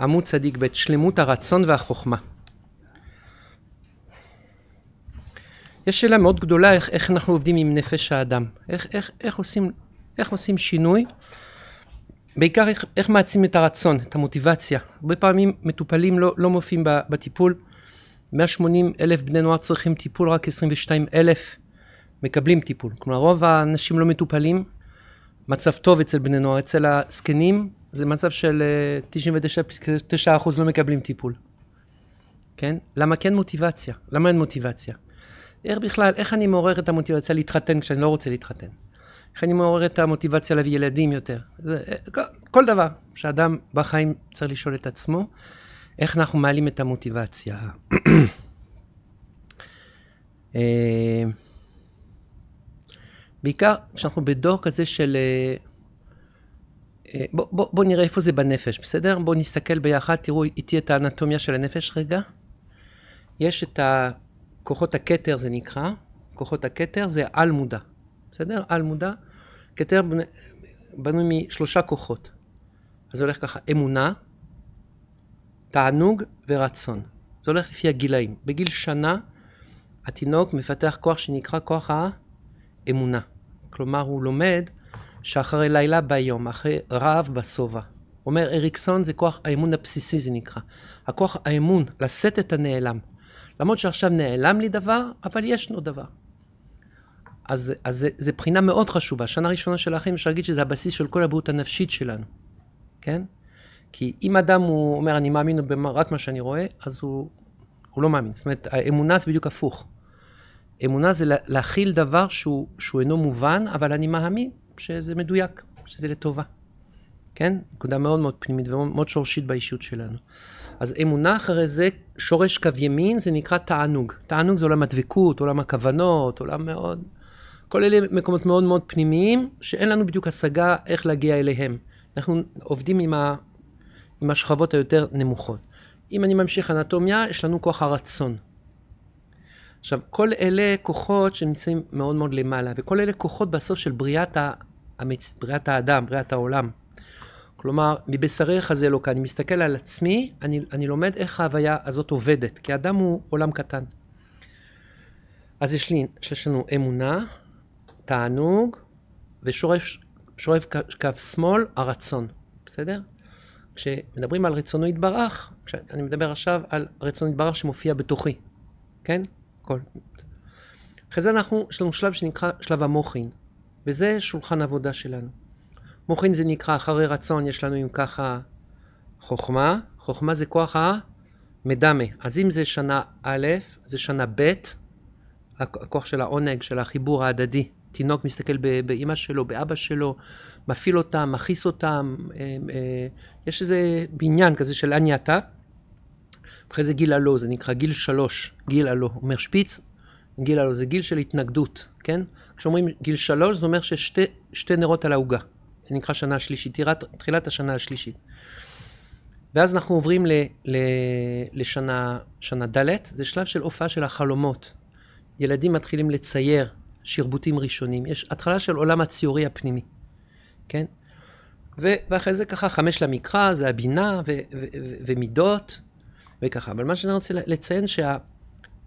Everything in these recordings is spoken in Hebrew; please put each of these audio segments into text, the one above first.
עמוד צדיק ב' שלמות הרצון והחוכמה. יש שאלה מאוד גדולה איך, איך אנחנו עובדים עם נפש האדם, איך, איך, איך, עושים, איך עושים שינוי, בעיקר איך, איך מעצים את הרצון, את המוטיבציה. הרבה פעמים מטופלים לא, לא מופיעים בטיפול, 180 אלף בני נוער צריכים טיפול, רק 22 אלף מקבלים טיפול. כלומר רוב האנשים לא מטופלים, מצב טוב אצל בני נוער, אצל הזקנים זה מצב של 99% אה, לא מקבלים טיפול. כן? למה כן מוטיבציה? למה אין מוטיבציה? איך בכלל, איך אני מעורר את המוטיבציה להתחתן כשאני לא רוצה להתחתן? איך אני מעורר את המוטיבציה להביא ילדים יותר? זה, אה, כל, כל דבר שאדם בחיים צריך לשאול את עצמו, איך אנחנו מעלים את המוטיבציה. אה, בעיקר כשאנחנו בדור כזה של אה, בוא, בוא, בוא נראה איפה זה בנפש, בסדר? בואו נסתכל ביחד, תראו איתי את האנטומיה של הנפש רגע. יש את כוחות הכתר, זה נקרא. כוחות הכתר זה על-מודע, בסדר? על-מודע. כתר בנוי משלושה כוחות. אז זה הולך ככה, אמונה, תענוג ורצון. זה הולך לפי הגילאים. בגיל שנה התינוק מפתח כוח שנקרא כוח האמונה. כלומר, הוא לומד שאחרי לילה ביום, אחרי רעב בשובע. אומר אריקסון זה כוח האמון הבסיסי זה נקרא. הכוח האמון, לשאת את הנעלם. למרות שעכשיו נעלם לי דבר, אבל ישנו דבר. אז, אז זו בחינה מאוד חשובה. שנה ראשונה של האחים, אפשר להגיד שזה הבסיס של כל הבריאות הנפשית שלנו, כן? כי אם אדם הוא אומר, אני מאמין רק מה שאני רואה, אז הוא, הוא לא מאמין. זאת אומרת, האמונה זה בדיוק הפוך. אמונה זה להכיל דבר שהוא, שהוא אינו מובן, אבל אני מאמין, שזה מדויק, שזה לטובה. כן? נקודה מאוד מאוד פנימית ומאוד שורשית באישיות שלנו. אז אמונה אחרי זה, שורש קו ימין, זה נקרא תענוג. תענוג זה עולם הדבקות, עולם הכוונות, עולם מאוד... כל אלה מקומות מאוד מאוד פנימיים, שאין לנו בדיוק השגה איך להגיע אליהם. אנחנו עובדים עם, ה... עם השכבות היותר נמוכות. אם אני ממשיך אנטומיה, יש לנו כוח הרצון. עכשיו, כל אלה כוחות שנמצאים מאוד מאוד למעלה, וכל אלה כוחות בסוף של בריאת ה... המצ... בריאת האדם, בריאת העולם. כלומר, מבשריך זה לא כאן. אני מסתכל על עצמי, אני, אני לומד איך ההוויה הזאת עובדת, כי האדם הוא עולם קטן. אז יש, לי, יש לנו אמונה, תענוג, ושורש קו שמאל, הרצון, בסדר? כשמדברים על רצונו יתברך, כשאני מדבר עכשיו על רצונו יתברך שמופיע בתוכי, כן? הכל. אחרי זה אנחנו, יש לנו שלב שנקרא שלב המוחין. וזה שולחן עבודה שלנו. כמו כן זה נקרא אחרי רצון, יש לנו אם ככה חוכמה, חוכמה זה כוח המדמה. אז אם זה שנה א', זה שנה ב', הכוח של העונג, של החיבור ההדדי. תינוק מסתכל באימא שלו, באבא שלו, מפעיל אותם, מכעיס אותם, אה, אה, יש איזה בניין כזה של אני אתה. אחרי זה גיל הלא, זה נקרא גיל שלוש, גיל הלא, אומר שפיץ, גיל הלא, זה גיל של התנגדות, כן? כשאומרים גיל שלוש, זה אומר ששתי נרות על העוגה. זה נקרא שנה שלישית, תחילת השנה השלישית. ואז אנחנו עוברים ל, ל, לשנה שנה ד', זה שלב של הופעה של החלומות. ילדים מתחילים לצייר שרבוטים ראשונים. יש התחלה של עולם הציורי הפנימי, כן? ו, ואחרי זה ככה חמש למקרא, זה הבינה ו, ו, ו, ו, ומידות וככה. אבל מה שאני רוצה לציין שה...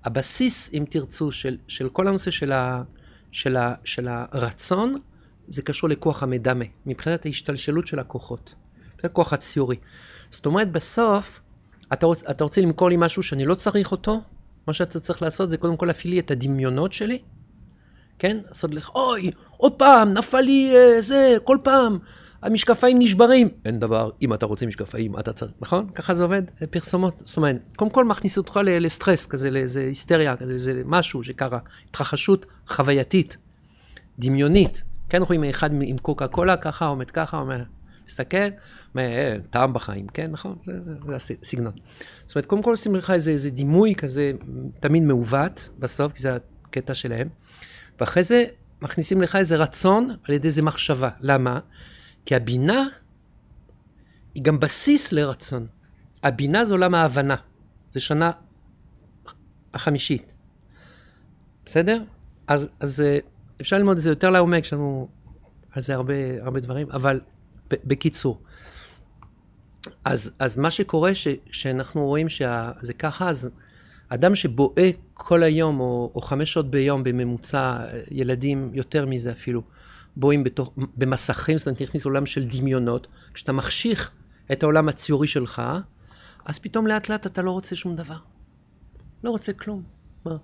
הבסיס, אם תרצו, של, של כל הנושא של, ה, של, ה, של הרצון, זה קשור לכוח המדמה, מבחינת ההשתלשלות של הכוחות, מבחינת הכוח הציורי. זאת אומרת, בסוף, אתה, רוצ, אתה רוצה למכור לי משהו שאני לא צריך אותו, מה שאתה צריך לעשות זה קודם כל להפעיל לי את הדמיונות שלי, כן? לעשות לך, אוי, עוד פעם, נפל לי אה, זה, כל פעם, המשקפיים נשברים. אין דבר, אם אתה רוצה משקפיים, אתה צריך, נכון? ככה זה עובד, אה, פרסומות. זאת אומרת, קודם כל מכניס אותך לסטרס כזה, לאיזה היסטריה, כזה, לאיזה משהו שקרה. התרחשות חווייתית, דמיונית. כן, רואים אחד עם קוקה קולה, ככה, עומד ככה, אומר, מסתכל, אה, טעם בחיים, כן, נכון? זה, זה הסגנון. זאת אומרת, קודם כל עושים לך איזה, איזה דימוי כזה, תמיד מעוות בסוף, כי זה הקטע שלהם. ואחרי זה מכניסים לך איזה רצון על ידי איזה מחשבה. למה? כי הבינה היא גם בסיס לרצון. הבינה זה עולם ההבנה. זה שנה החמישית. בסדר? אז, אז אה, אפשר ללמוד את זה יותר לעומק, יש לנו על זה הרבה, הרבה דברים, אבל בקיצור. אז, אז מה שקורה, ש, שאנחנו רואים שזה ככה, אז אדם שבועה כל היום, או, או חמש שעות ביום בממוצע, אה, ילדים יותר מזה אפילו, בואים בתוך, במסכים, זאת אומרת, נכניס עולם של דמיונות. כשאתה מחשיך את העולם הציורי שלך, אז פתאום לאט לאט אתה לא רוצה שום דבר. לא רוצה כלום. מה,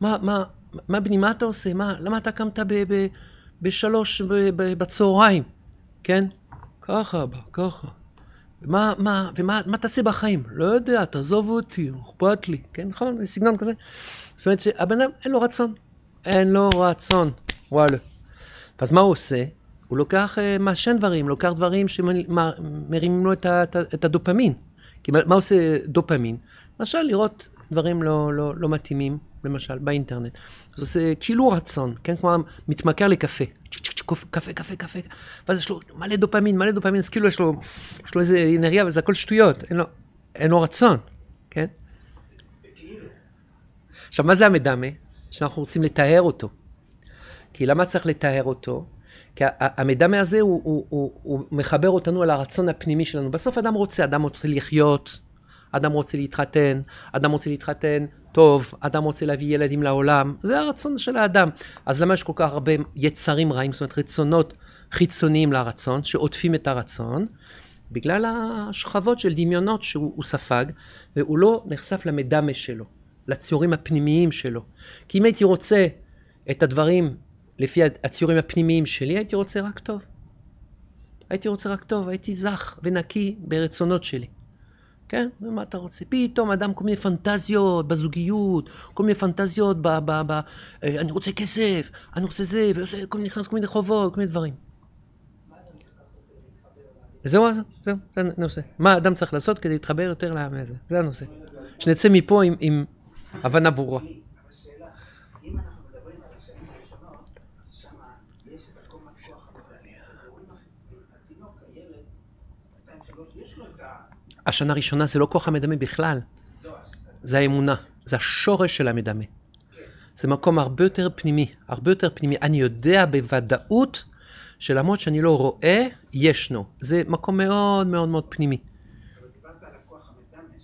מה, מה, מה בני, מה אתה עושה? מה, למה אתה קמת ב, ב, בשלוש ב, ב, בצהריים? כן? ככה, אבא, ככה. מה, מה, ומה מה תעשה בחיים? לא יודע, תעזוב אותי, אכפת לי, כן, נכון? סגנון כזה. זאת אומרת שהבן אדם, אין לו רצון. אין לו רצון, וואלה. ואז מה הוא עושה? הוא לוקח, אה, מעשן דברים, לוקח דברים שמרימים לו את, את, את הדופמין. כי מה, מה עושה דופמין? למשל, לראות דברים לא, לא, לא מתאימים, למשל, באינטרנט. זה עושה כאילו רצון, כן? כמו מתמכר לקפה. קפה, קפה, קפה, ואז יש לו מלא דופמין, מלא דופמין, אז כאילו יש לו, יש לו איזה אנרגיה, וזה הכל שטויות, אין לו, אין לו רצון, כן? עכשיו, מה זה המדמה? שאנחנו רוצים לטהר אותו. כי למה צריך לטהר אותו? כי המידע מהזה הוא, הוא, הוא, הוא מחבר אותנו על הרצון הפנימי שלנו. בסוף אדם רוצה, אדם רוצה לחיות, אדם רוצה להתחתן, אדם רוצה להתחתן טוב, אדם רוצה להביא ילדים לעולם, זה הרצון של האדם. אז למה יש כל כך הרבה יצרים רעים, זאת אומרת רצונות חיצוניים לרצון, שעוטפים את הרצון? בגלל השכבות של דמיונות שהוא ספג, והוא לא נחשף למדמה שלו, לציורים הפנימיים שלו. כי אם הייתי רוצה את הדברים לפי הציורים הפנימיים שלי, הייתי רוצה רק טוב. הייתי רוצה רק טוב, הייתי זך ונקי ברצונות שלי. כן? ומה אתה רוצה? פתאום אדם כל מיני פנטזיות בזוגיות, כל מיני פנטזיות ב... ב, ב אה, אני רוצה כסף, אני רוצה זה, וכל מיני נכנס כל מיני חובות, כל מיני דברים. זהו, זהו, זה הנושא. מה אדם צריך לעשות כדי להתחבר יותר לעם הזה? זה הנושא. שנצא מפה עם, עם הבנה ברורה. השנה הראשונה זה לא כוח המדמה בכלל, זה האמונה, זה השורש של המדמה. זה מקום הרבה יותר פנימי, הרבה יותר פנימי. אני יודע בוודאות שלמרות שאני לא רואה, ישנו. זה מקום מאוד מאוד מאוד פנימי. אבל דיברת על הכוח המדמה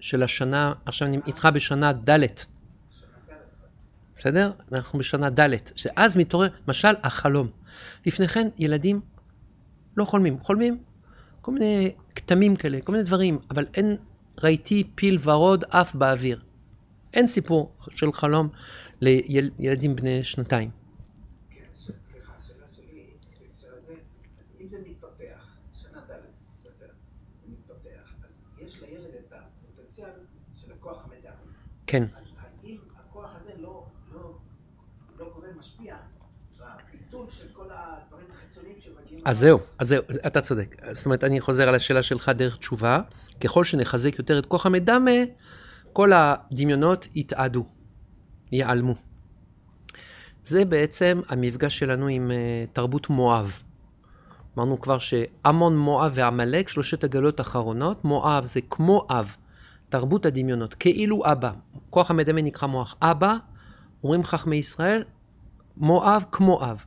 של השנה, עכשיו אני איתך בשנה ד', בסדר? אנחנו בשנה ד', שאז מתעורר, למשל, החלום. לפני כן, ילדים לא חולמים. חולמים, כל מיני כתמים כאלה, כל מיני דברים, אבל אין, ראיתי פיל ורוד עף באוויר. אין סיפור של חלום לילדים בני שנתיים. כן. אז זהו, אז זהו, אתה צודק. זאת אומרת, אני חוזר על השאלה שלך דרך תשובה. ככל שנחזק יותר את כוח המדמה, כל הדמיונות יתעדו, ייעלמו. זה בעצם המפגש שלנו עם אה, תרבות מואב. אמרנו כבר שעמון, מואב ועמלק, שלושת הגלות האחרונות, מואב זה כמו אב, תרבות הדמיונות, כאילו אבא. כוח המדמה נקרא מוח אבא, אומרים חכמי ישראל, מואב כמו אב.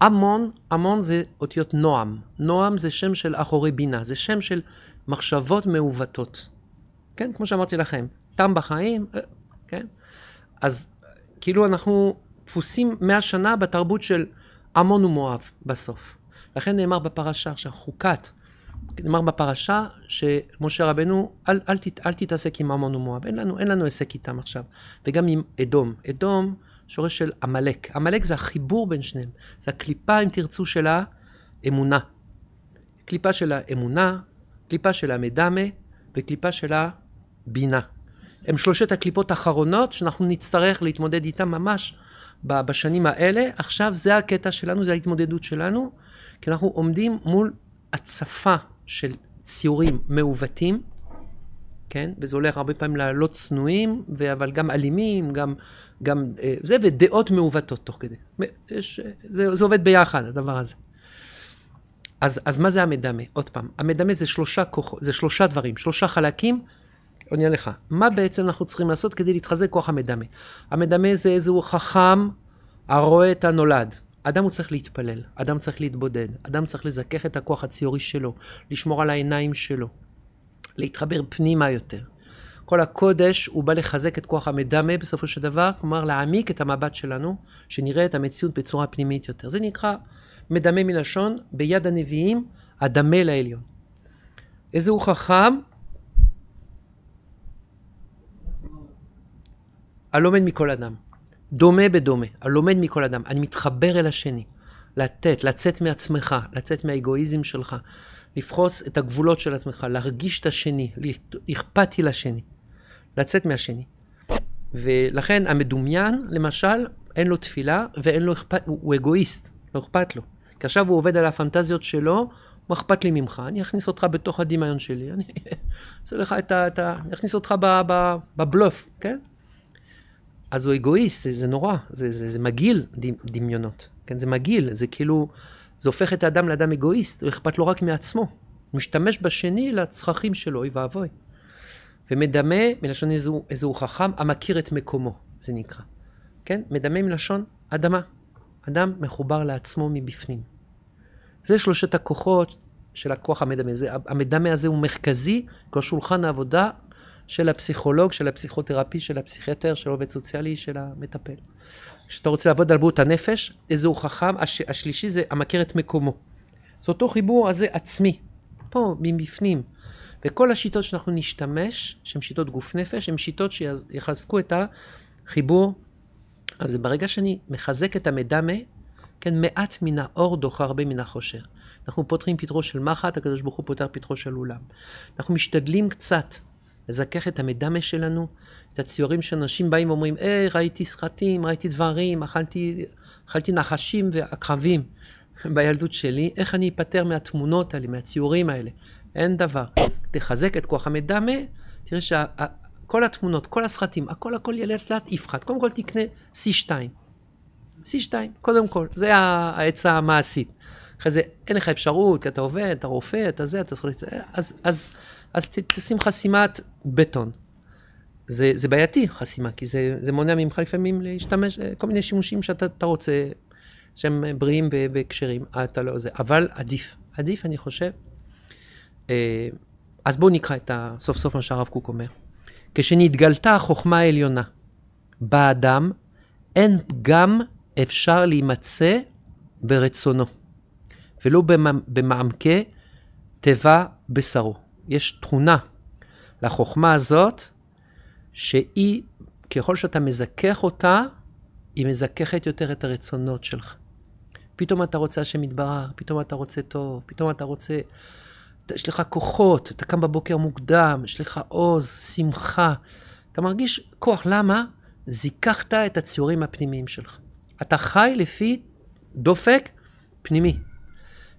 המון, המון זה אותיות נועם. נועם זה שם של אחורי בינה, זה שם של מחשבות מעוותות. כן, כמו שאמרתי לכם, תם בחיים, אה, כן? אז כאילו אנחנו דפוסים מאה שנה בתרבות של המון ומואב בסוף. לכן נאמר בפרשה עכשיו, חוקת, נאמר בפרשה שמשה רבנו, אל, אל, אל, אל תתעסק עם המון ומואב, אין לנו, אין לנו עסק איתם עכשיו. וגם עם אדום. אדום, שורש של עמלק. עמלק זה החיבור בין שניהם, זה הקליפה, אם תרצו, של האמונה. קליפה של האמונה, קליפה של המדמה וקליפה של הבינה. הם שלושת הקליפות האחרונות שאנחנו נצטרך להתמודד איתן ממש בשנים האלה. עכשיו זה הקטע שלנו, זה ההתמודדות שלנו, כי אנחנו עומדים מול הצפה של ציורים מעוותים. כן? וזה הולך הרבה פעמים ללא צנועים, אבל גם אלימים, גם, גם אה, זה, ודעות מעוותות תוך כדי. יש, אה, זה, זה עובד ביחד, הדבר הזה. אז, אז מה זה המדמה? עוד פעם, המדמה זה שלושה, כוח, זה שלושה דברים, שלושה חלקים. עונה לך, מה בעצם אנחנו צריכים לעשות כדי להתחזק כוח המדמה? המדמה זה איזשהו חכם הרואה את הנולד. אדם הוא צריך להתפלל, אדם צריך להתבודד, אדם צריך לזכך את הכוח הציורי שלו, לשמור על העיניים שלו, להתחבר פנימה יותר. כל הקודש, הוא בא לחזק את כוח המדמה בסופו של דבר, כלומר להעמיק את המבט שלנו, שנראה את המציאות בצורה פנימית יותר. זה נקרא מדמה מלשון, ביד הנביאים, הדמה לעליון. איזה הוא חכם? הלומד מכל אדם. דומה בדומה, הלומד מכל אדם. אני מתחבר אל השני. לתת, לצאת מעצמך, לצאת מהאגואיזם שלך, לפחוץ את הגבולות של עצמך, להרגיש את השני, אכפתי לשני, לצאת מהשני. ולכן המדומיין, למשל, אין לו תפילה ואין לו אכפת, הוא, הוא אגואיסט, לא אכפת לו. כי עכשיו הוא עובד על הפנטזיות שלו, מה אכפת לי ממך? אני אכניס אותך בתוך הדמיון שלי, אני אעשה לך את ה... את ה... אני אכניס אותך בבלוף, כן? אז הוא אגואיסט, זה, זה נורא, זה, זה, זה מגעיל דמיונות, כן? זה מגעיל, זה כאילו... זה הופך את האדם לאדם אגואיסט, הוא אכפת לו רק מעצמו. הוא משתמש בשני לצרכים שלו, אוי ואבוי. ומדמה, מלשון איזהו, הוא חכם, המכיר את מקומו, זה נקרא. כן? מדמה מלשון אדמה. אדם מחובר לעצמו מבפנים. זה שלושת הכוחות של הכוח המדמה. זה, המדמה הזה הוא מרכזי, כמו שולחן העבודה של הפסיכולוג, של הפסיכותרפי, של הפסיכיאטר, של עובד סוציאלי, של המטפל. כשאתה רוצה לעבוד על בריאות הנפש, איזה הוא חכם, הש, השלישי זה המכיר את מקומו. זה אותו חיבור הזה עצמי, פה, מבפנים. וכל השיטות שאנחנו נשתמש, שהן שיטות גוף נפש, הן שיטות שיחזקו את החיבור. אז ברגע שאני מחזק את המדמה, כן, מעט מן האור דוחה הרבה מן החושר. אנחנו פותחים פתרו של מחט, הקדוש ברוך הוא פותח פתרו של אולם. אנחנו משתדלים קצת לזכך את המדמה שלנו, את הציורים שאנשים באים ואומרים, היי, אה, ראיתי סרטים, ראיתי דברים, אכלתי, אכלתי נחשים ועקרבים בילדות שלי, איך אני אפטר מהתמונות האלה, מהציורים האלה? אין דבר. תחזק את כוח המדמה, תראה שכל התמונות, כל הסרטים, הכל הכל ילד לאט יפחת. קודם כל תקנה C2. C2, קודם כל, זה העצה המעשית. אחרי זה אין לך אפשרות, כי אתה עובד, אתה רופא, אתה זה, אתה צריך... אז, אז אז ת, תשים חסימת בטון. זה, זה בעייתי, חסימה, כי זה, זה מונע ממך לפעמים להשתמש, אה, כל מיני שימושים שאתה רוצה, שהם אה, בריאים וכשרים, אה, אתה לא זה. אבל עדיף, עדיף, אני חושב. אז בואו נקרא את ה, סוף סוף מה שהרב קוק אומר. כשנתגלתה החוכמה העליונה באדם, אין גם אפשר להימצא ברצונו, ולא במעמקי תיבה בשרו. יש תכונה לחוכמה הזאת, שהיא, ככל שאתה מזכך אותה, היא מזככת יותר את הרצונות שלך. פתאום אתה רוצה השם יתברך, פתאום אתה רוצה טוב, פתאום אתה רוצה... יש לך כוחות, אתה קם בבוקר מוקדם, יש לך עוז, שמחה. אתה מרגיש כוח, למה? זיככת את הציורים הפנימיים שלך. אתה חי לפי דופק פנימי.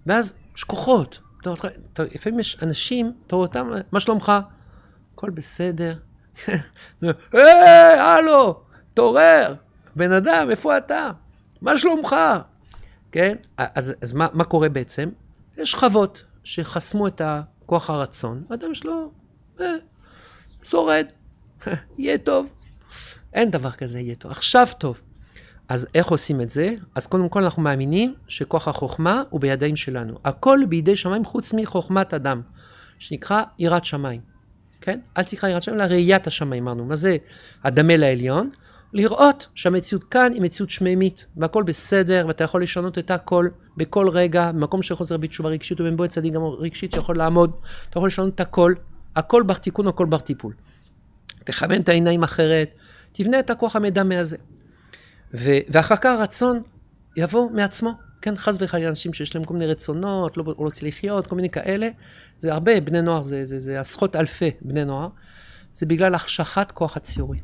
ואז יש כוחות, לפעמים יש אנשים, אתה רואה אותם, מה שלומך? הכל בסדר. היי, אה, הלו, תעורר, בן אדם, איפה אתה? מה שלומך? כן? אז, אז מה, מה קורה בעצם? יש שכבות שחסמו את כוח הרצון, האדם שלו אה, שורד, יהיה טוב. אין דבר כזה יהיה טוב, עכשיו טוב. אז איך עושים את זה? אז קודם כל אנחנו מאמינים שכוח החוכמה הוא בידיים שלנו. הכל בידי שמיים חוץ מחוכמת אדם, שנקרא יראת שמיים. כן? אל תקרא יראת שמיים, אלא ראיית השמיים אמרנו. מה זה הדמה לעליון? לראות שהמציאות כאן היא מציאות שמימית, והכל בסדר, ואתה יכול לשנות את הכל בכל רגע, במקום שחוזר בתשובה רגשית ובין בו צדיק גם רגשית יכול לעמוד, אתה יכול לשנות את הכל, הכל בר תיקון, הכל בר טיפול. תכוון את העיניים אחרת, תבנה את הכוח המדמה הזה. ו- ואחר כך הרצון יבוא מעצמו. כן, חס וחלילה, אנשים שיש להם כל מיני רצונות, לא, לא רוצה לחיות, כל מיני כאלה. זה הרבה בני נוער, זה, זה, זה עשרות אלפי בני נוער. זה בגלל החשכת כוח הציורי.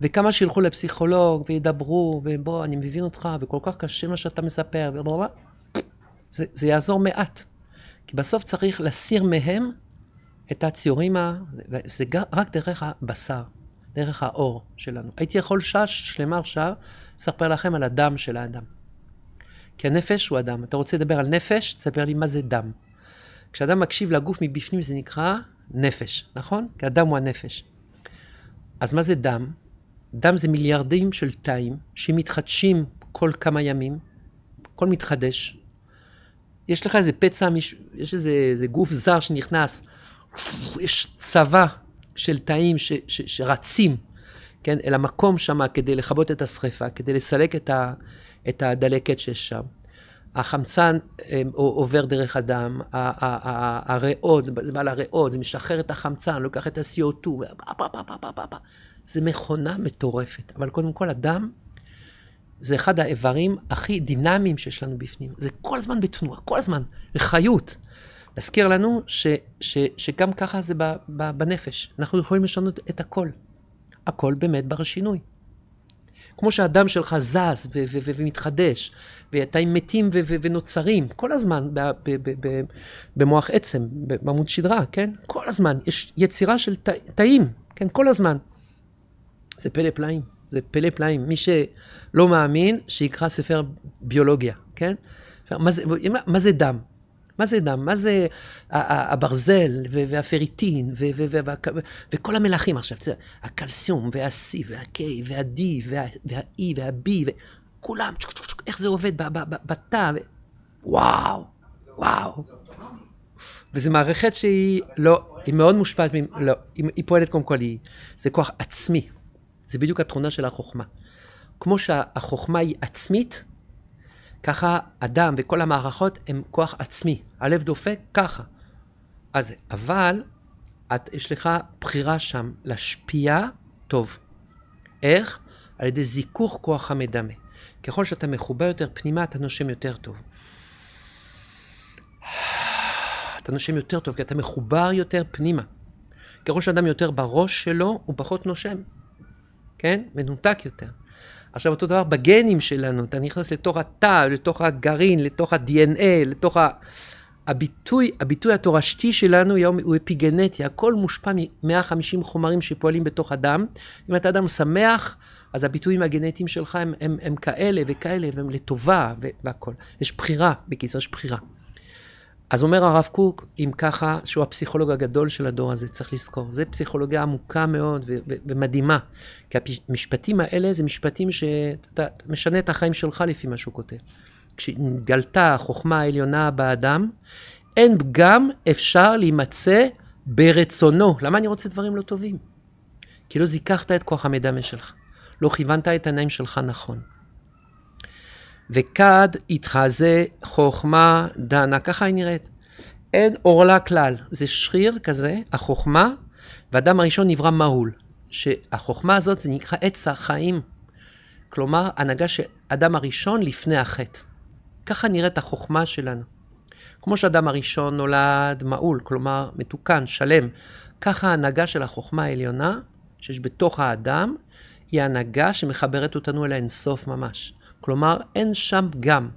וכמה שילכו לפסיכולוג וידברו, ובוא, אני מבין אותך, וכל כך קשה מה שאתה מספר, ובוא, זה, זה יעזור מעט. כי בסוף צריך להסיר מהם את הציורים, ה... זה רק דרך הבשר. דרך האור שלנו. הייתי יכול שעה שלמה עכשיו לספר לכם על הדם של האדם. כי הנפש הוא אדם. אתה רוצה לדבר על נפש? תספר לי מה זה דם. כשאדם מקשיב לגוף מבפנים זה נקרא נפש, נכון? כי הדם הוא הנפש. אז מה זה דם? דם זה מיליארדים של תאים שמתחדשים כל כמה ימים, הכל מתחדש. יש לך איזה פצע, יש איזה, איזה גוף זר שנכנס, יש צבא של תאים ש, ש, שרצים, כן, אל המקום שמה כדי לכבות את השריפה, כדי לסלק את, ה, את הדלקת שיש שם. החמצן אמ, עובר דרך הדם, הריאות, זה בא לריאות, זה משחרר את החמצן, לוקח את ה-CO2, זה מכונה מטורפת. אבל קודם כל, הדם זה אחד האיברים הכי דינמיים שיש לנו בפנים. זה כל הזמן בתנועה, כל הזמן, בחיות. להזכיר לנו ש, ש, שגם ככה זה ב, ב, בנפש. אנחנו יכולים לשנות את הכל. הכל באמת בר שינוי. כמו שהדם שלך זז ו- ו- ו- ומתחדש, ואתה עם מתים ו- ו- ונוצרים, כל הזמן ב- ב- ב- ב- במוח עצם, בעמוד שדרה, כן? כל הזמן, יש יצירה של ת- תאים, כן? כל הזמן. זה פלא פלאים, זה פלא פלאים. מי שלא מאמין, שיקרא ספר ביולוגיה, כן? מה זה, מה זה דם? מה זה דם? מה זה הברזל והפריטין וכל המלחים עכשיו? הקלסיום וה-C וה-K וה-D וה-E וה-B, וכולם, איך זה עובד בתא, וואו, וואו. וזו מערכת שהיא לא, היא מאוד מושפעת, לא, היא פועלת קודם כל, זה כוח עצמי. זה בדיוק התכונה של החוכמה. כמו שהחוכמה היא עצמית, ככה אדם וכל המערכות הם כוח עצמי. הלב דופק ככה. אז, אבל את, יש לך בחירה שם להשפיע טוב. איך? על ידי זיכוך כוח המדמה. ככל שאתה מחובר יותר פנימה, אתה נושם יותר טוב. אתה נושם יותר טוב, כי אתה מחובר יותר פנימה. ככל שאדם יותר בראש שלו, הוא פחות נושם, כן? מנותק יותר. עכשיו אותו דבר בגנים שלנו, אתה נכנס לתוך התא, לתוך הגרעין, לתוך ה-DNA, לתוך ה... הביטוי, הביטוי התורשתי שלנו היום הוא אפיגנטי, הכל מושפע מ-150 חומרים שפועלים בתוך הדם. אם אתה אדם שמח, אז הביטויים הגנטיים שלך הם, הם, הם כאלה וכאלה, והם לטובה והכול. יש בחירה, בקיצור, יש בחירה. אז אומר הרב קוק, אם ככה, שהוא הפסיכולוג הגדול של הדור הזה, צריך לזכור. זה פסיכולוגיה עמוקה מאוד ו- ו- ומדהימה. כי המשפטים האלה זה משפטים שאתה משנה את החיים שלך לפי מה שהוא כותב. כשהתגלתה החוכמה העליונה באדם, אין פגם אפשר להימצא ברצונו. למה אני רוצה דברים לא טובים? כי לא זיככת את כוח המדמה שלך. לא כיוונת את העיניים שלך נכון. וכד יתחזה חוכמה דנה, ככה היא נראית. אין עורלה כלל, זה שריר כזה, החוכמה, והאדם הראשון נברא מהול. שהחוכמה הזאת זה נקרא עץ החיים. כלומר, הנהגה אדם הראשון לפני החטא. ככה נראית החוכמה שלנו. כמו שאדם הראשון נולד מעול, כלומר מתוקן, שלם, ככה ההנהגה של החוכמה העליונה שיש בתוך האדם, היא הנהגה שמחברת אותנו אל האינסוף ממש. כלומר, אין שם פגם.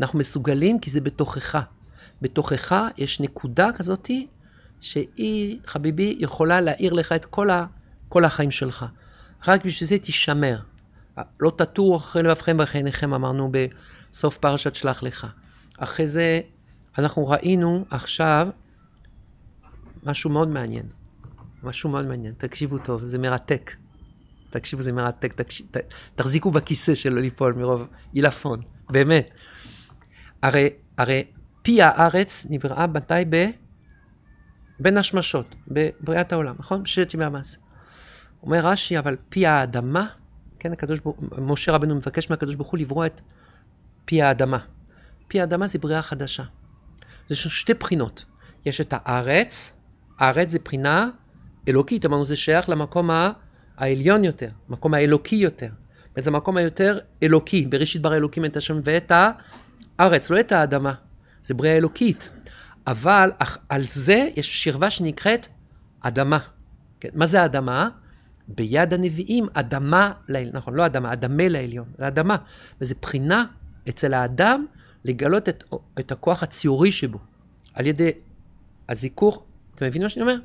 אנחנו מסוגלים כי זה בתוכך. בתוכך יש נקודה כזאתי שהיא, חביבי, יכולה להאיר לך את כל, ה, כל החיים שלך. רק בשביל זה תישמר. לא תטור אחרי לבבכם ואחרי עיניכם, אמרנו בסוף פרשת שלח לך. אחרי זה אנחנו ראינו עכשיו משהו מאוד מעניין. משהו מאוד מעניין, תקשיבו טוב, זה מרתק. תקשיבו, זה מרתק, תחזיקו בכיסא שלא ליפול מרוב עילפון, באמת. הרי, הרי פי הארץ נבראה מתי ב... בין השמשות, בבריאת העולם, נכון? ששת ימי המעשה. אומר רש"י, אבל פי האדמה, כן, הקדוש ברוך הוא, משה רבנו מבקש מהקדוש ברוך הוא לברוא את פי האדמה. פי האדמה זה בריאה חדשה. זה שתי בחינות. יש את הארץ, הארץ זה בחינה אלוקית, אמרנו זה שייך למקום ה... העליון יותר, מקום האלוקי יותר. זה המקום היותר אלוקי, בראשית ברא אלוקים את השם ואת הארץ, לא את האדמה. זה בריאה אלוקית. אבל אך, על זה יש שכבה שנקראת אדמה. כן? מה זה אדמה? ביד הנביאים, אדמה, לעל... נכון, לא אדמה, אדמה לעליון, זה אדמה. וזה בחינה אצל האדם לגלות את, את הכוח הציורי שבו, על ידי הזיכוך, אתם מבינים מה שאני אומר?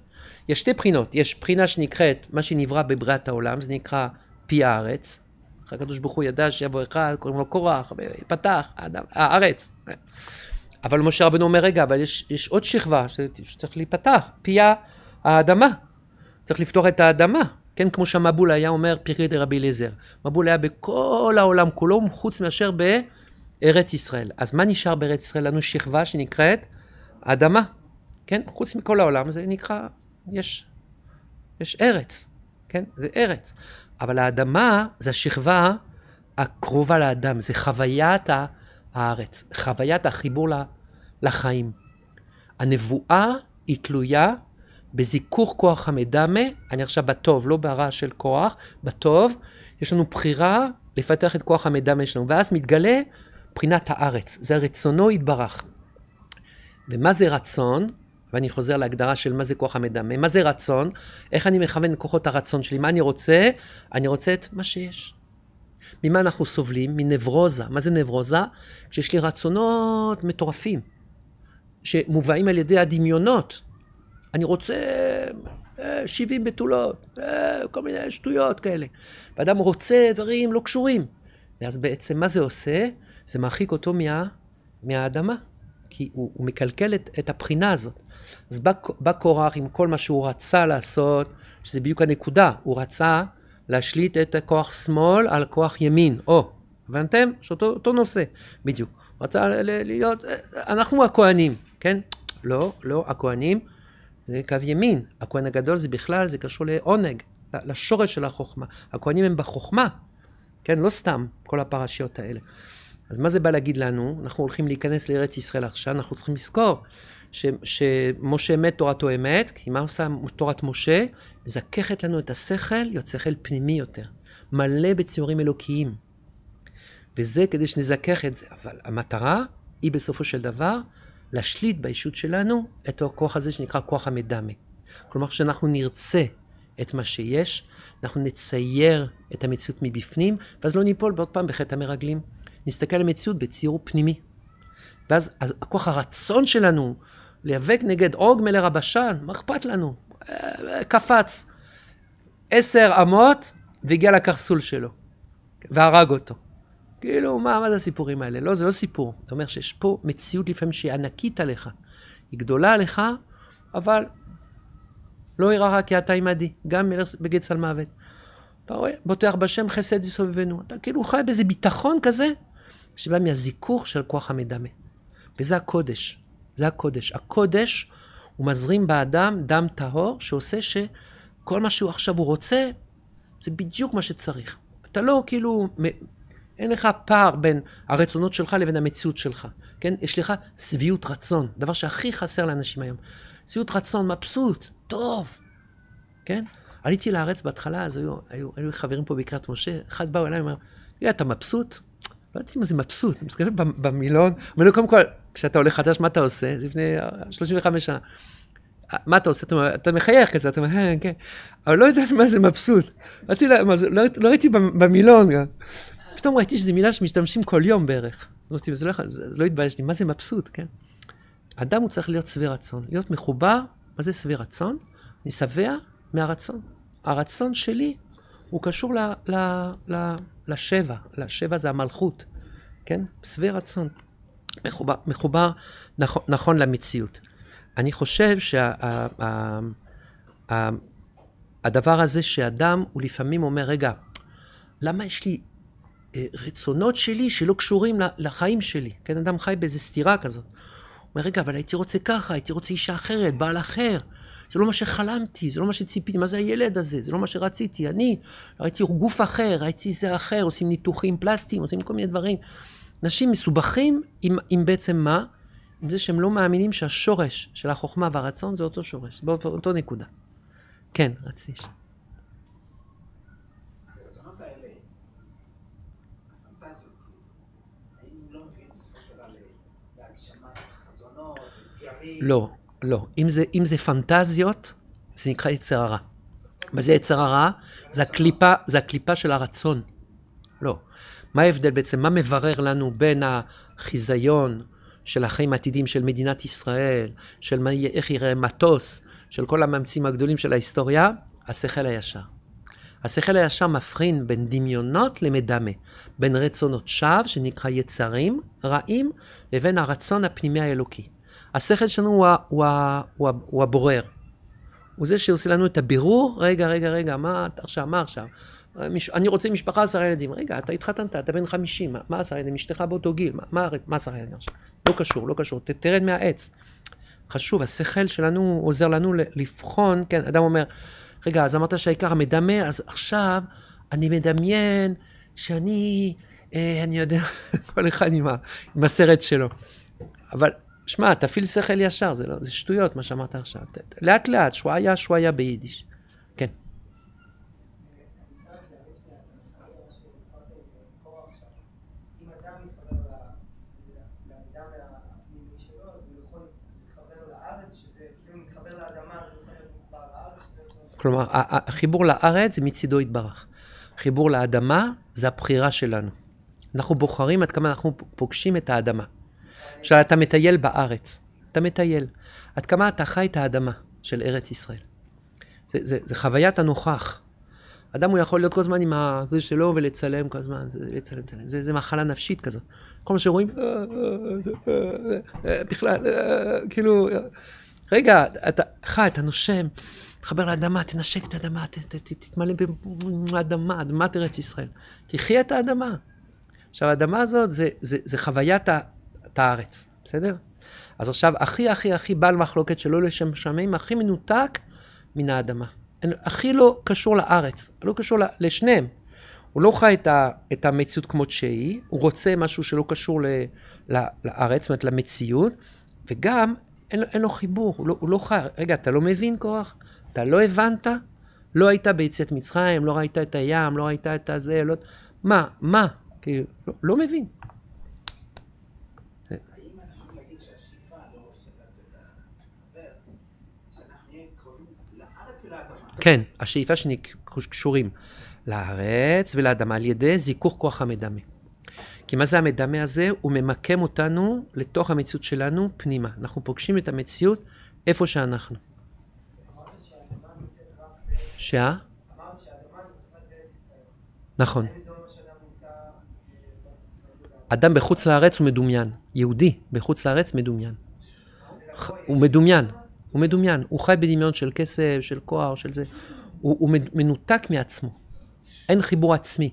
יש שתי בחינות, יש בחינה שנקראת, מה שנברא בבריאת העולם, זה נקרא פי הארץ. אחרי הקדוש ברוך הוא ידע שיבוא אחד, קוראים לו קורח, פתח, אדם, הארץ. אבל משה רבנו אומר, רגע, אבל יש, יש עוד שכבה שצריך להיפתח, פי האדמה. צריך לפתוח את האדמה. כן, כמו שהמבול היה אומר, פרקי דרבי אליעזר. מבול היה בכל העולם כולו, חוץ מאשר בארץ ישראל. אז מה נשאר בארץ ישראל? לנו שכבה שנקראת אדמה. כן, חוץ מכל העולם, זה נקרא יש, יש ארץ, כן? זה ארץ. אבל האדמה זה השכבה הקרובה לאדם, זה חוויית הארץ, חוויית החיבור לחיים. הנבואה היא תלויה בזיכוך כוח המדמה, אני עכשיו בטוב, לא ברע של כוח, בטוב, יש לנו בחירה לפתח את כוח המדמה שלנו, ואז מתגלה בחינת הארץ, זה רצונו יתברך. ומה זה רצון? ואני חוזר להגדרה של מה זה כוח המדמה, מה זה רצון, איך אני מכוון כוחות הרצון שלי, מה אני רוצה? אני רוצה את מה שיש. ממה אנחנו סובלים? מנברוזה. מה זה נברוזה? כשיש לי רצונות מטורפים, שמובאים על ידי הדמיונות. אני רוצה 70 אה, בתולות, אה, כל מיני שטויות כאלה. ואדם רוצה דברים לא קשורים. ואז בעצם מה זה עושה? זה מרחיק אותו מה, מהאדמה. כי הוא, הוא מקלקל את, את הבחינה הזאת. אז בא, בא קורח עם כל מה שהוא רצה לעשות, שזה בדיוק הנקודה, הוא רצה להשליט את הכוח שמאל על כוח ימין, או, הבנתם? שאותו אותו נושא, בדיוק. הוא רצה להיות, אה, אנחנו הכוהנים, כן? לא, לא, הכוהנים זה קו ימין, הכוהן הגדול זה בכלל, זה קשור לעונג, לשורש של החוכמה. הכוהנים הם בחוכמה, כן? לא סתם כל הפרשיות האלה. אז מה זה בא להגיד לנו? אנחנו הולכים להיכנס לארץ ישראל עכשיו, אנחנו צריכים לזכור ש, שמשה אמת, תורתו אמת, כי מה עושה תורת משה? מזככת לנו את השכל, להיות שכל פנימי יותר, מלא בציורים אלוקיים. וזה כדי שנזכך את זה. אבל המטרה היא בסופו של דבר להשליט בישות שלנו את הכוח הזה שנקרא כוח המדמה. כלומר, כשאנחנו נרצה את מה שיש, אנחנו נצייר את המציאות מבפנים, ואז לא ניפול בעוד פעם בחטא המרגלים. נסתכל על המציאות בציור פנימי. ואז הכוח הרצון שלנו להיאבק נגד מלר הבשן, מה אכפת לנו? אה, אה, קפץ עשר אמות והגיע לקרסול שלו, והרג אותו. כאילו, מה, מה זה הסיפורים האלה? לא, זה לא סיפור. זה אומר שיש פה מציאות לפעמים שהיא ענקית עליך, היא גדולה עליך, אבל לא יראה כי אתה עימדי, גם מלך בגץ על מוות. אתה רואה, בוטח בשם חסד יסובבנו. אתה כאילו חי באיזה ביטחון כזה, שבא מהזיכוך של כוח המדמה. וזה הקודש. זה הקודש. הקודש, הוא מזרים באדם דם טהור, שעושה שכל מה שהוא עכשיו הוא רוצה, זה בדיוק מה שצריך. אתה לא כאילו, אין לך פער בין הרצונות שלך לבין המציאות שלך, כן? יש לך שביעות רצון, דבר שהכי חסר לאנשים היום. שביעות רצון, מבסוט, טוב, כן? עליתי לארץ בהתחלה, אז היו, היו, היו חברים פה בקרית משה, אחד בא אליי ואומר, אתה מבסוט? לא יודעת אם זה מבסוט, אני מסתכל במילון, אומרים לו, קודם כל, כשאתה עולה חדש, מה אתה עושה? זה לפני 35 אה, שנה. מה אתה עושה? אתה מחייך כזה, אתה אומר, כן, כן. אבל לא יודעת מה זה מבסוט. לא, לא ראיתי במילון גם. פתאום ראיתי שזו מילה שמשתמשים כל יום בערך. אמרתי, זה לא יכול, לא התביישתי, מה זה מבסוט, כן? אדם הוא צריך להיות שבע רצון, להיות מחובר, מה זה שבע רצון? אני שבע מהרצון. הרצון שלי הוא קשור ל... לשבע, לשבע זה המלכות, כן? שבע רצון, מחובר, מחובר נכון, נכון למציאות. אני חושב שהדבר הזה שאדם, הוא לפעמים אומר, רגע, למה יש לי אה, רצונות שלי שלא קשורים לחיים שלי? כן, אדם חי באיזו סתירה כזאת. אומר, רגע, אבל הייתי רוצה ככה, הייתי רוצה אישה אחרת, בעל אחר. זה לא מה שחלמתי, זה לא מה שציפיתי, מה זה הילד הזה? זה לא מה שרציתי. אני הייתי גוף אחר, הייתי זה אחר, עושים ניתוחים פלסטיים, עושים כל מיני דברים. אנשים מסובכים עם, עם בעצם מה? עם זה שהם לא מאמינים שהשורש של החוכמה והרצון זה אותו שורש, באותו נקודה. כן, רציתי. לא, לא. אם זה, אם זה פנטזיות, זה נקרא יצר הרע. מה זה יצר הרע? זה הקליפה, זה הקליפה של הרצון. לא. מה ההבדל בעצם? מה מברר לנו בין החיזיון של החיים העתידים של מדינת ישראל, של מה, איך יראה מטוס, של כל המאמצים הגדולים של ההיסטוריה? השכל הישר. השכל הישר מבחין בין דמיונות למדמה, בין רצונות שווא, שנקרא יצרים רעים, לבין הרצון הפנימי האלוקי. השכל שלנו הוא, הוא, הוא, הוא הבורר. הוא זה שעושה לנו את הבירור, רגע, רגע, רגע, מה עכשיו, מה עכשיו? אני רוצה משפחה עשרה ילדים. רגע, אתה התחתנת, אתה בן חמישים, מה עשרה ילדים? אשתך באותו גיל, מה, מה עשרה ילדים עכשיו? לא קשור, לא קשור, תרד מהעץ. חשוב, השכל שלנו עוזר לנו לבחון, כן, אדם אומר, רגע, אז אמרת שהעיקר המדמה, אז עכשיו אני מדמיין שאני, אה, אני יודע, כל אחד עם, ה, עם הסרט שלו. אבל שמע, תפעיל שכל ישר, זה, לא, זה שטויות מה שאמרת עכשיו. לאט לאט, שוויה שוויה ביידיש. כן. כלומר, החיבור לארץ זה מצידו יתברך. חיבור לאדמה זה הבחירה שלנו. אנחנו בוחרים עד כמה אנחנו פוגשים את האדמה. עכשיו, אתה מטייל בארץ. אתה מטייל. עד כמה אתה חי את האדמה של ארץ ישראל. זה, זה, זה חוויית הנוכח. אדם הוא יכול להיות כל הזמן עם זה שלו ולצלם כל הזמן, זה, לצלם, לצלם. זה, זה מחלה נפשית כזאת. כל מה שרואים, אה, אה, אה, בכלל, כאילו, רגע, אתה חי, אתה נושם, תחבר לאדמה, תנשק את האדמה, ת, ת, ת, תתמלא באדמה, אדמת ארץ ישראל. תחי את האדמה. עכשיו, האדמה הזאת זה, זה, זה חוויית את הארץ, בסדר? אז עכשיו, הכי הכי הכי בעל מחלוקת שלא לשם שמים, הכי מנותק מן האדמה. הכי לא קשור לארץ, לא קשור לשניהם. הוא לא חי את, את המציאות כמות שהיא, הוא רוצה משהו שלא קשור ל, ל, לארץ, זאת אומרת למציאות, וגם אין, אין לו חיבור, הוא לא, הוא לא חי. רגע, אתה לא מבין כוח? אתה לא הבנת? לא היית ביציאת מצרים, לא ראית את הים, לא ראית את הזה, לא... מה, מה? כאילו, לא, לא מבין. כן. כן, השאיפה שקשורים לארץ ולאדמה על ידי זיכוך כוח המדמה. כי מה זה המדמה הזה? הוא ממקם אותנו לתוך המציאות שלנו פנימה. אנחנו פוגשים את המציאות איפה שאנחנו. שעה? נכון. אדם בחוץ לארץ הוא מדומיין. יהודי בחוץ לארץ מדומיין. הוא מדומיין. הוא מדומיין, הוא חי בדמיון של כסף, של כוח, של זה. הוא, הוא מנותק מעצמו. אין חיבור עצמי.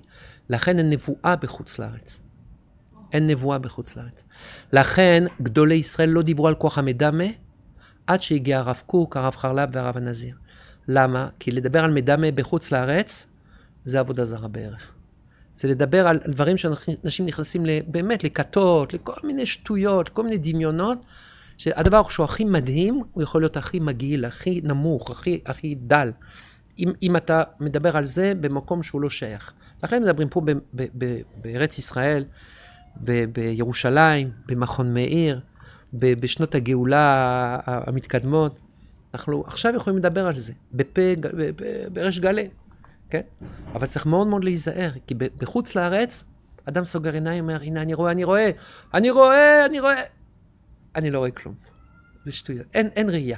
לכן אין נבואה בחוץ לארץ. אין נבואה בחוץ לארץ. לכן גדולי ישראל לא דיברו על כוח המדמה עד שהגיע הרב קוק, הרב חרל"פ והרב הנזיר. למה? כי לדבר על מדמה בחוץ לארץ זה עבודה זרה בערך. זה לדבר על דברים שאנשים נכנסים באמת לכתות, לכל מיני שטויות, לכל מיני דמיונות. שהדבר שהוא הכי מדהים, הוא יכול להיות הכי מגעיל, הכי נמוך, הכי, הכי דל. אם, אם אתה מדבר על זה במקום שהוא לא שייך. לכן מדברים פה בארץ ישראל, ב, בירושלים, במכון מאיר, ב, בשנות הגאולה המתקדמות. אנחנו עכשיו יכולים לדבר על זה, בפה, בריש גלי, כן? אבל צריך מאוד מאוד להיזהר, כי בחוץ לארץ, אדם סוגר עיניים, אומר, הנה אני רואה, אני רואה, אני רואה, אני רואה. אני לא רואה כלום. זה שטויות. אין, אין ראייה.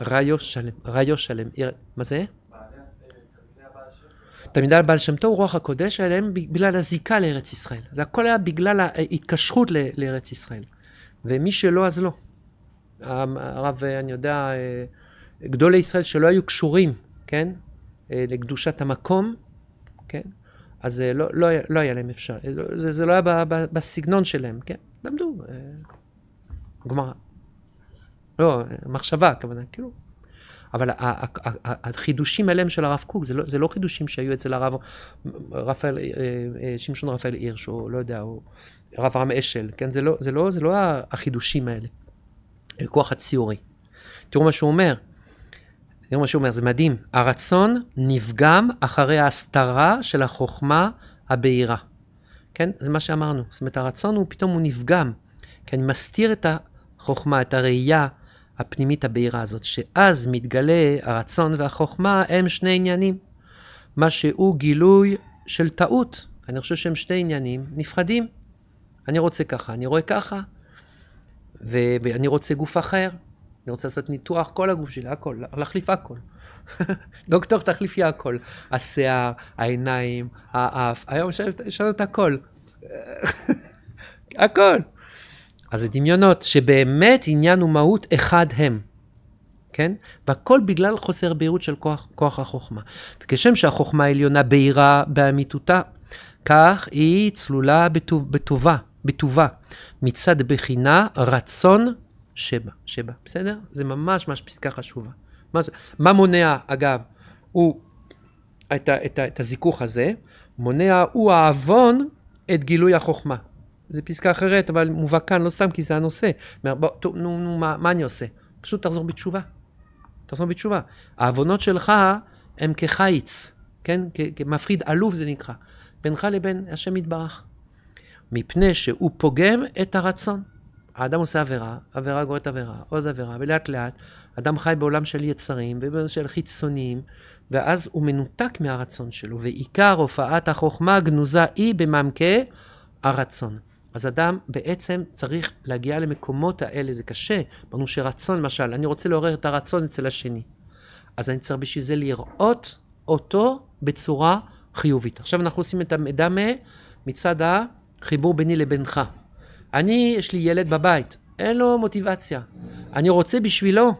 ראיו שלם, ראיו שלם. מה זה? תלמידי הבעל שם טוב, רוח הקודש הם בגלל הזיקה לארץ ישראל. זה הכל היה בגלל ההתקשרות לארץ ישראל. ומי שלא, אז לא. הרב, אני יודע, אה, גדולי ישראל שלא היו קשורים, כן? אה, לקדושת המקום, כן? אז אה, לא, לא, לא היה להם אפשר, אה, לא, זה, זה לא היה ב, ב, בסגנון שלהם, כן? למדו, אה, גמרא. לא, מחשבה, הכוונה, כאילו. אבל החידושים האלה של הרב קוק, זה לא, זה לא חידושים שהיו אצל הרב רפאל, שמשון רפאל הירש, או לא יודע, או הרב רם אשל, כן? זה לא, זה, לא, זה לא החידושים האלה. הכוח הציורי. תראו מה שהוא אומר, זה מה שהוא אומר, זה מדהים. הרצון נפגם אחרי ההסתרה של החוכמה הבהירה. כן? זה מה שאמרנו. זאת אומרת, הרצון הוא פתאום, הוא נפגם. כי אני מסתיר את החוכמה, את הראייה הפנימית הבהירה הזאת, שאז מתגלה הרצון והחוכמה הם שני עניינים. מה שהוא גילוי של טעות. אני חושב שהם שני עניינים נפחדים. אני רוצה ככה, אני רואה ככה, ואני רוצה גוף אחר, אני רוצה לעשות ניתוח כל הגוף שלי, הכל, להחליף הכל. דוקטור, תחליפי הכל. השיער, העיניים, האף, היום יש לנו את הכל. הכל. אז זה דמיונות, שבאמת עניין ומהות אחד הם. כן? והכל בגלל חוסר בהירות של כוח, כוח החוכמה. וכשם שהחוכמה העליונה בהירה באמיתותה, כך היא צלולה בטובה, בטובה, מצד בחינה רצון שבע, שבע, בסדר? זה ממש ממש פסקה חשובה. מה, מה מונע, אגב, הוא את, ה, את, ה, את הזיכוך הזה, מונע הוא העוון את גילוי החוכמה. זו פסקה אחרת, אבל מובא כאן לא סתם כי זה הנושא. בוא, טוב, נו, נו מה, מה אני עושה? פשוט תחזור בתשובה. תחזור בתשובה. העוונות שלך הם כחיץ, כן? כמפחיד עלוב זה נקרא. בינך לבין השם יתברך. מפני שהוא פוגם את הרצון. האדם עושה עבירה, עבירה גורית עבירה, עוד עבירה, ולאט לאט אדם חי בעולם של יצרים ובעולם של חיצוניים, ואז הוא מנותק מהרצון שלו, ועיקר הופעת החוכמה הגנוזה היא במעמקי הרצון. אז אדם בעצם צריך להגיע למקומות האלה, זה קשה. אמרנו שרצון, למשל, אני רוצה לעורר את הרצון אצל השני. אז אני צריך בשביל זה לראות אותו בצורה חיובית. עכשיו אנחנו עושים את המדמה מצד החיבור ביני לבינך. אני, יש לי ילד בבית, אין לו מוטיבציה. אני רוצה בשבילו,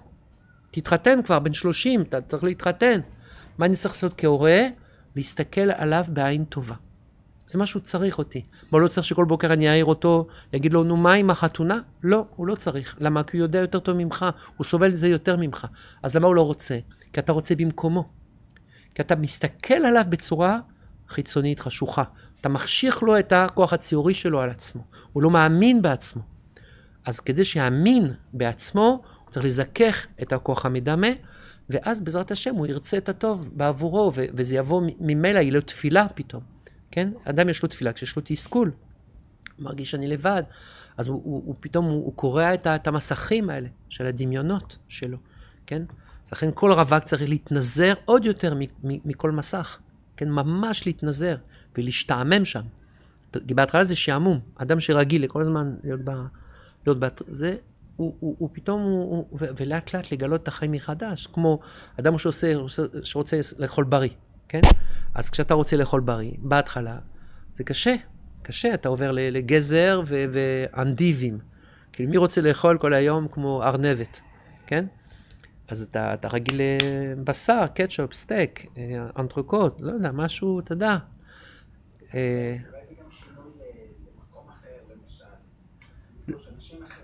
תתחתן כבר, בן 30, אתה צריך להתחתן. מה אני צריך לעשות כהורה? להסתכל עליו בעין טובה. זה מה שהוא צריך אותי. מה, לא צריך שכל בוקר אני אעיר אותו, אגיד לו, נו, מה עם החתונה? לא, הוא לא צריך. למה? כי הוא יודע יותר טוב ממך, הוא סובל את זה יותר ממך. אז למה הוא לא רוצה? כי אתה רוצה במקומו. כי אתה מסתכל עליו בצורה חיצונית חשוכה. אתה מחשיך לו את הכוח הציורי שלו על עצמו. הוא לא מאמין בעצמו. אז כדי שיאמין בעצמו, הוא צריך לזכך את הכוח המדמה, ואז בעזרת השם הוא ירצה את הטוב בעבורו, ו- וזה יבוא ממילא, יהיה לו תפילה פתאום. כן? אדם יש לו תפילה, כשיש לו תסכול, הוא מרגיש שאני לבד, אז הוא, הוא, הוא פתאום, הוא, הוא קורע את, את המסכים האלה של הדמיונות שלו, כן? אז לכן כל רווק צריך להתנזר עוד יותר מכל מסך, כן? ממש להתנזר. ולהשתעמם שם. כי בהתחלה זה שעמום, אדם שרגיל לכל הזמן להיות ב... להיות ב... זה, הוא, הוא, הוא פתאום, הוא, הוא, ולאט לאט לגלות את החיים מחדש, כמו אדם שעושה, שרוצה לאכול בריא, כן? אז כשאתה רוצה לאכול בריא, בהתחלה, זה קשה, קשה, אתה עובר לגזר ו- ואנדיבים. כאילו, מי רוצה לאכול כל היום כמו ארנבת, כן? אז אתה, אתה רגיל לבשר, אה, קטשופ, סטייק, אה, אנטרוקוט, לא יודע, משהו, אתה יודע, אה,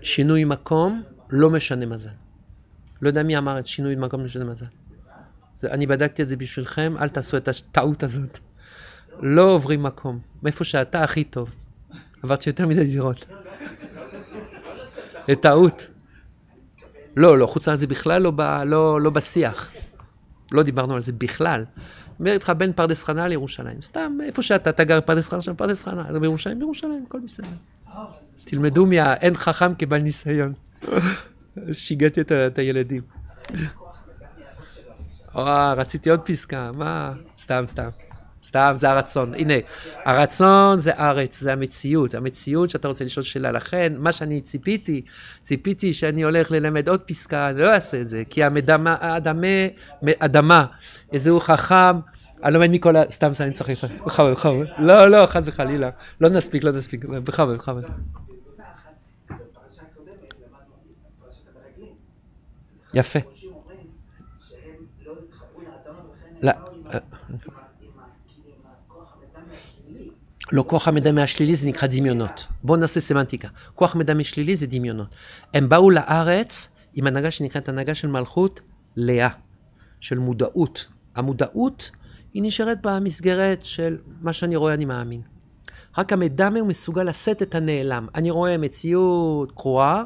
שינוי מקום לא משנה מזל. לא יודע מי אמר את שינוי מקום לא משנה מזל. זה, אני בדקתי את זה בשבילכם, אל תעשו את הטעות הזאת. לא עוברים מקום. מאיפה שאתה הכי טוב. עברתי יותר מדי זירות. זה טעות. לא, לא, חוץ לארץ בכלל לא, לא, לא בשיח. לא דיברנו על זה בכלל. אומר איתך בין פרדס חנה לירושלים. סתם, איפה שאתה, אתה גר בפרדס חנה, שם פרדס חנה, אתה בירושלים, בירושלים, הכל בסדר. תלמדו מה אין חכם כבעל ניסיון. שיגעתי את הילדים. או, אה, רציתי עוד פסקה, מה? סתם, סתם. סתם, זה הרצון. הנה, הרצון זה ארץ, זה המציאות. המציאות שאתה רוצה לשאול שאלה. לכן, מה שאני ציפיתי, ציפיתי שאני הולך ללמד עוד פסקה, אני לא אעשה את זה, כי המדמה, האדמה, אדמה, איזה הוא חכם. אני לומד מכל ה... סתם, סתם, אני צריך... לסיים. בכבוד, בכבוד. לא, לא, חס וחלילה. לא נספיק, לא נספיק. בכבוד, בכבוד. יפה. לא, כוח המדמה השלילי, זה נקרא דמיונות. בואו נעשה סמנטיקה. כוח מדמה שלילי זה דמיונות. הם באו לארץ עם הנהגה שנקראת הנהגה של מלכות לאה, של מודעות. המודעות היא נשארת במסגרת של מה שאני רואה אני מאמין. רק המדמה הוא מסוגל לשאת את הנעלם. אני רואה מציאות קרועה,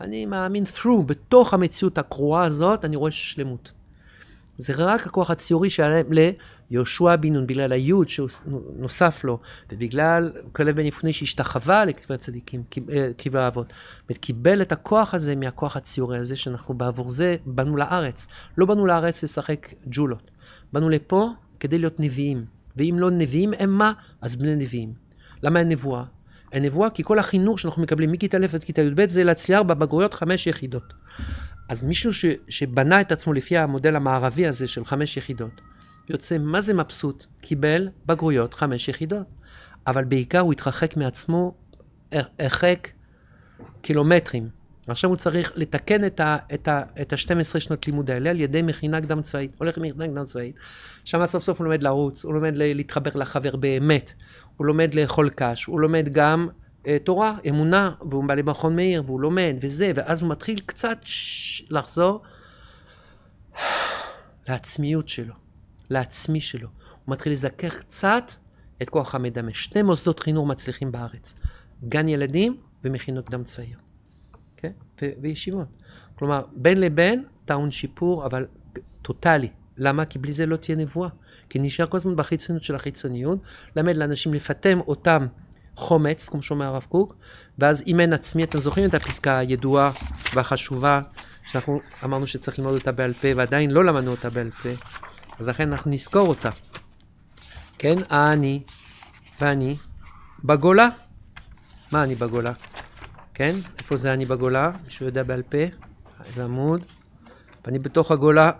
אני מאמין through, בתוך המציאות הקרועה הזאת, אני רואה שלמות. זה רק הכוח הציורי שלהם ליהושע בן נון, בגלל היוד שנוסף לו, ובגלל כלב בן יפונה שהשתחווה לקבר הצדיקים, קבר אה, האבות. זאת קיבל את הכוח הזה מהכוח הציורי הזה, שאנחנו בעבור זה באנו לארץ. לא באנו לארץ לשחק ג'ולות. באנו לפה כדי להיות נביאים. ואם לא נביאים הם מה? אז בני נביאים. למה אין נבואה? אין נבואה כי כל החינוך שאנחנו מקבלים מכיתה א' עד כיתה י"ב זה להצליח בבגרויות חמש יחידות. אז מישהו ש, שבנה את עצמו לפי המודל המערבי הזה של חמש יחידות, יוצא מה זה מבסוט, קיבל בגרויות חמש יחידות, אבל בעיקר הוא התרחק מעצמו אה, הרחק קילומטרים. עכשיו הוא צריך לתקן את ה-12 שנות לימוד האלה על ידי מכינה קדם צבאית. הולך למכינה קדם צבאית, שם סוף סוף הוא לומד לרוץ, הוא לומד להתחבר לחבר באמת, הוא לומד לאכול קש, הוא לומד גם אה, תורה, אמונה, והוא בא למכון מאיר, והוא לומד, וזה, ואז הוא מתחיל קצת לחזור לעצמיות שלו, לעצמי שלו. הוא מתחיל לזכך קצת את כוח המדמה. שני מוסדות חינוך מצליחים בארץ, גן ילדים ומכינות קדם צבאיות, okay? אוקיי? וישיבות. כלומר, בין לבין טעון שיפור, אבל טוטאלי. למה? כי בלי זה לא תהיה נבואה. כי נשאר כל הזמן בחיצוניות של החיצוניות, למד לאנשים לפטם אותם חומץ, כמו שאומר הרב קוק, ואז אם אין עצמי, אתם זוכרים את הפסקה הידועה והחשובה, שאנחנו אמרנו שצריך ללמוד אותה בעל פה, ועדיין לא למדנו אותה בעל פה, אז לכן אנחנו נזכור אותה. כן, אני ואני בגולה. מה אני בגולה? כן, איפה זה אני בגולה? מישהו יודע בעל פה? איזה עמוד? ואני בתוך הגולה,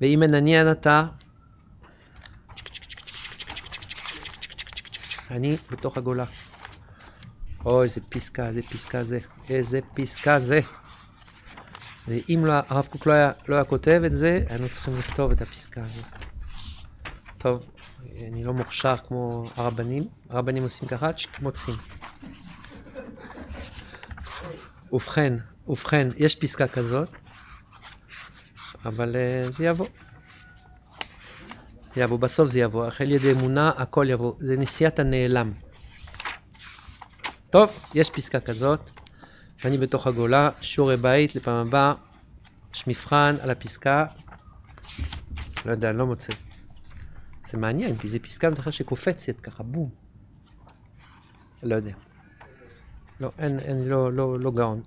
ואם אין אני אין אתה, אני בתוך הגולה. אוי, איזה פסקה, איזה פסקה זה, איזה פסקה זה. ואם לא, הרב קוק לא היה, לא היה כותב את זה, היינו צריכים לכתוב את הפסקה הזאת. טוב, אני לא מוכשר כמו הרבנים, הרבנים עושים ככה, מוצאים. ובכן, ובכן, יש פסקה כזאת, אבל uh, זה יבוא. זה יבוא, בסוף זה יבוא, החל ידי אמונה, הכל יבוא, זה נשיאת הנעלם. טוב, יש פסקה כזאת, ואני בתוך הגולה, שיעורי בית לפעם הבאה, יש מבחן על הפסקה, לא יודע, אני לא מוצא. זה מעניין, כי זו פסקה בכלל שקופצת ככה, בום. לא יודע. לא, אין, אין, לא, לא, לא גאון.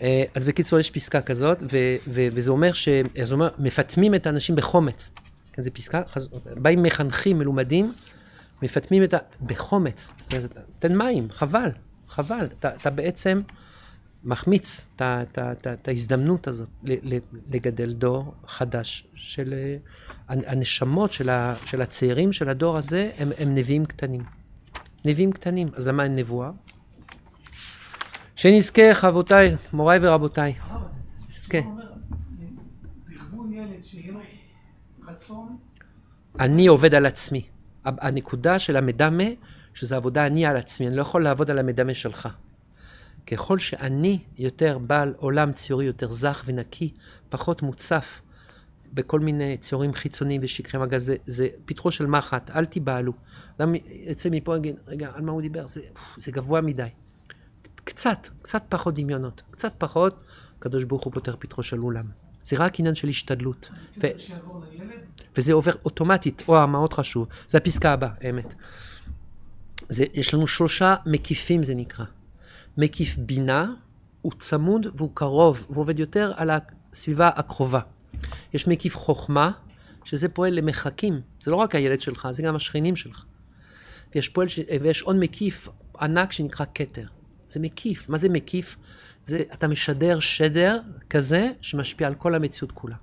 אה, אז בקיצור, יש פסקה כזאת, ו, ו, וזה אומר, ש, אומר, מפטמים את האנשים בחומץ. כן, זו פסקה חזות. באים מחנכים מלומדים, מפטמים את ה... בחומץ. זאת אומרת, תן מים, חבל, חבל. אתה, אתה בעצם מחמיץ את ההזדמנות הזאת לגדל דור חדש של... אה, הנשמות של, ה, של הצעירים של הדור הזה הם, הם נביאים קטנים. נביאים קטנים. אז למה אין נבואה? שנזכה, חבותיי, מוריי ורבותיי. נזכה. הרצון? אני עובד על עצמי. הנקודה של המדמה, שזה עבודה אני על עצמי, אני לא יכול לעבוד על המדמה שלך. ככל שאני יותר בעל עולם ציורי יותר זך ונקי, פחות מוצף בכל מיני ציורים חיצוניים ושקרי מגע, זה, זה פתחו של מחט, אל תיבהלו. אדם יצא מפה ויגיד, רגע, על מה הוא דיבר? זה, זה גבוה מדי. קצת, קצת פחות דמיונות, קצת פחות, הקדוש ברוך הוא פותר פתחו של עולם. זה רק עניין של השתדלות. כן, ו... וזה עובר אוטומטית, או המאוד חשוב, זה הפסקה הבאה, אמת. זה, יש לנו שלושה מקיפים זה נקרא. מקיף בינה, הוא צמוד והוא קרוב, הוא עובד יותר על הסביבה הקרובה. יש מקיף חוכמה, שזה פועל למחקים, זה לא רק הילד שלך, זה גם השכנים שלך. ויש, פועל ש... ויש עוד מקיף ענק שנקרא כתר. זה מקיף, מה זה מקיף? זה אתה משדר שדר כזה שמשפיע על כל המציאות כולה.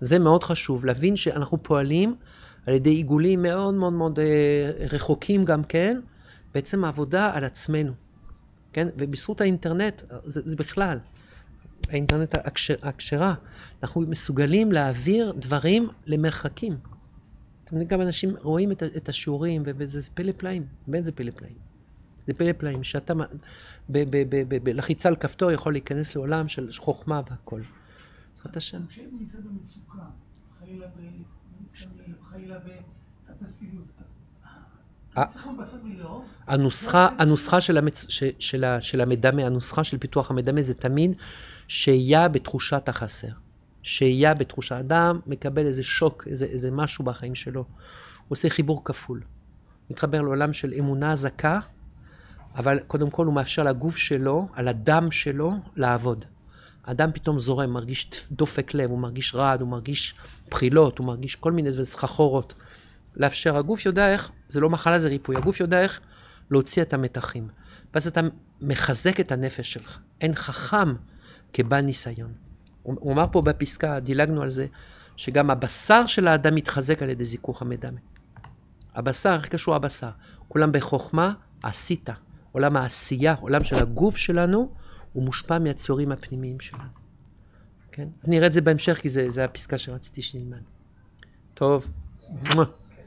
זה מאוד חשוב, להבין שאנחנו פועלים על ידי עיגולים מאוד מאוד מאוד אה, רחוקים גם כן, בעצם העבודה על עצמנו, כן? ובזכות האינטרנט, זה, זה בכלל, האינטרנט הכשרה, אנחנו מסוגלים להעביר דברים למרחקים. אתם יודעים, גם אנשים רואים את, את השיעורים, וזה פלא פלאים, באמת זה פלא פלאים. זה פלא פלאים, שאתה בלחיצה על כפתור יכול להיכנס לעולם של חוכמה והכל. בעזרת השם. כשהם נמצאים במצוקה, חלילה בסמים, חלילה בפסיביות, אז... הנוסחה, הנוסחה של, המצ... ש, של, ה... של המדמה, הנוסחה של פיתוח המדמה זה תמיד שהייה בתחושת החסר. שהייה בתחושת אדם מקבל איזה שוק, איזה, איזה משהו בחיים שלו. הוא עושה חיבור כפול. מתחבר לעולם של אמונה זכה, אבל קודם כל הוא מאפשר לגוף שלו, על הדם שלו, לעבוד. אדם פתאום זורם, מרגיש דופק לב, הוא מרגיש רעד, הוא מרגיש בחילות, הוא מרגיש כל מיני סחחורות. לאפשר, הגוף יודע איך, זה לא מחלה, זה ריפוי, הגוף יודע איך להוציא את המתחים. ואז אתה מחזק את הנפש שלך. אין חכם כבעל ניסיון. הוא אמר פה בפסקה, דילגנו על זה, שגם הבשר של האדם מתחזק על ידי זיכוך המדמה. הבשר, איך קשור הבשר? כולם בחוכמה, עשית. עולם העשייה, עולם של הגוף שלנו, הוא מושפע מהציורים הפנימיים שלה. כן? נראה את זה בהמשך, כי זו הפסקה שרציתי שנלמד. טוב.